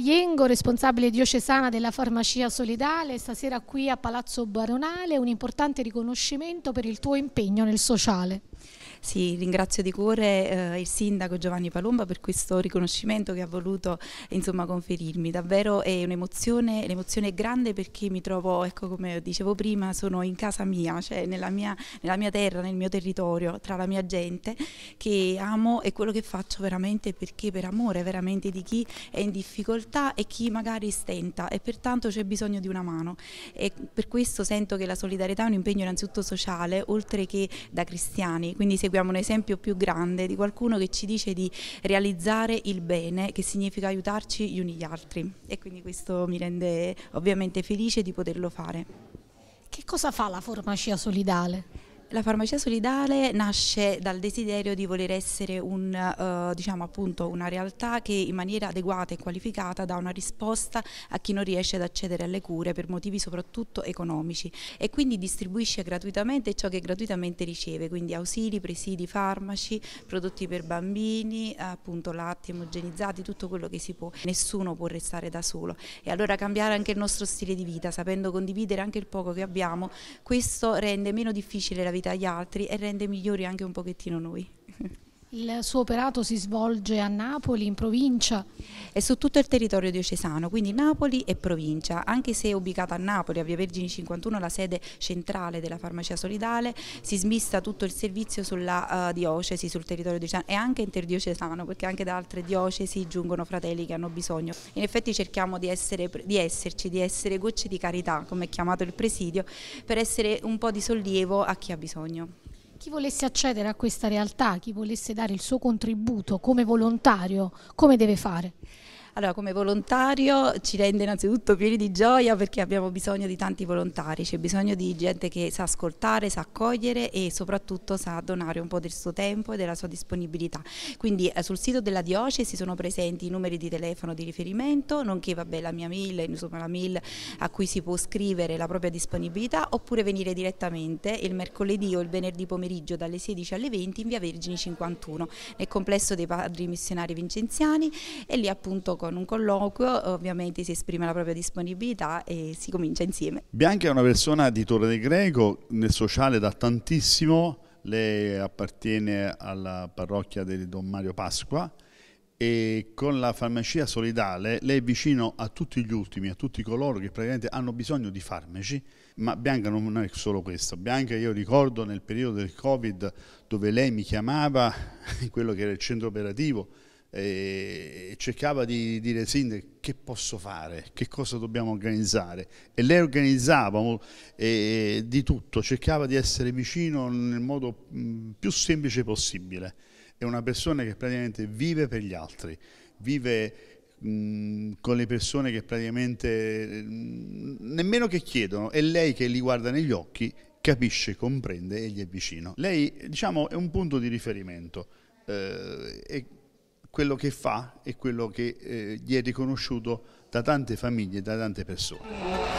Aiengo, responsabile diocesana della farmacia solidale, stasera qui a Palazzo Baronale un importante riconoscimento per il tuo impegno nel sociale. Sì, ringrazio di cuore eh, il sindaco Giovanni Palomba per questo riconoscimento che ha voluto insomma, conferirmi. Davvero è un'emozione, l'emozione è grande perché mi trovo, ecco come dicevo prima, sono in casa mia, cioè nella mia, nella mia terra, nel mio territorio, tra la mia gente che amo e quello che faccio veramente perché per amore veramente di chi è in difficoltà e chi magari stenta e pertanto c'è bisogno di una mano e per questo sento che la solidarietà è un impegno innanzitutto sociale oltre che da cristiani, quindi se seguiamo un esempio più grande di qualcuno che ci dice di realizzare il bene, che significa aiutarci gli uni gli altri e quindi questo mi rende ovviamente felice di poterlo fare. Che cosa fa la farmacia solidale? La farmacia solidale nasce dal desiderio di voler essere un, eh, diciamo appunto, una realtà che in maniera adeguata e qualificata dà una risposta a chi non riesce ad accedere alle cure per motivi soprattutto economici e quindi distribuisce gratuitamente ciò che gratuitamente riceve, quindi ausili, presidi, farmaci, prodotti per bambini, appunto latti emogenizzati, tutto quello che si può. Nessuno può restare da solo e allora cambiare anche il nostro stile di vita, sapendo condividere anche il poco che abbiamo, questo rende meno difficile la vita qualità agli altri e rende migliori anche un pochettino noi. Il suo operato si svolge a Napoli, in provincia? È su tutto il territorio diocesano, quindi Napoli e provincia. Anche se è ubicata a Napoli, a Via Vergini 51, la sede centrale della farmacia solidale, si smista tutto il servizio sulla uh, diocesi, sul territorio diocesano e anche interdiocesano, perché anche da altre diocesi giungono fratelli che hanno bisogno. In effetti cerchiamo di, essere, di esserci, di essere gocce di carità, come è chiamato il presidio, per essere un po' di sollievo a chi ha bisogno. Chi volesse accedere a questa realtà, chi volesse dare il suo contributo come volontario, come deve fare? Allora, come volontario ci rende innanzitutto pieni di gioia perché abbiamo bisogno di tanti volontari, c'è bisogno di gente che sa ascoltare, sa accogliere e soprattutto sa donare un po' del suo tempo e della sua disponibilità. Quindi eh, sul sito della diocesi sono presenti i numeri di telefono di riferimento, nonché vabbè, la mia mail, insomma la mail a cui si può scrivere la propria disponibilità oppure venire direttamente il mercoledì o il venerdì pomeriggio dalle 16 alle 20 in via Vergini 51 nel complesso dei padri missionari vincenziani e lì appunto con con un colloquio, ovviamente si esprime la propria disponibilità e si comincia insieme. Bianca è una persona di Torre del Greco, nel sociale da tantissimo, lei appartiene alla parrocchia di Don Mario Pasqua e con la farmacia solidale lei è vicino a tutti gli ultimi, a tutti coloro che praticamente hanno bisogno di farmaci, ma Bianca non è solo questo. Bianca io ricordo nel periodo del Covid dove lei mi chiamava in quello che era il centro operativo e cercava di dire sindaco che posso fare, che cosa dobbiamo organizzare e lei organizzava eh, di tutto, cercava di essere vicino nel modo mh, più semplice possibile. È una persona che praticamente vive per gli altri, vive mh, con le persone che praticamente mh, nemmeno che chiedono, è lei che li guarda negli occhi, capisce, comprende e gli è vicino. Lei diciamo è un punto di riferimento. Eh, quello che fa e quello che eh, gli è riconosciuto da tante famiglie, da tante persone.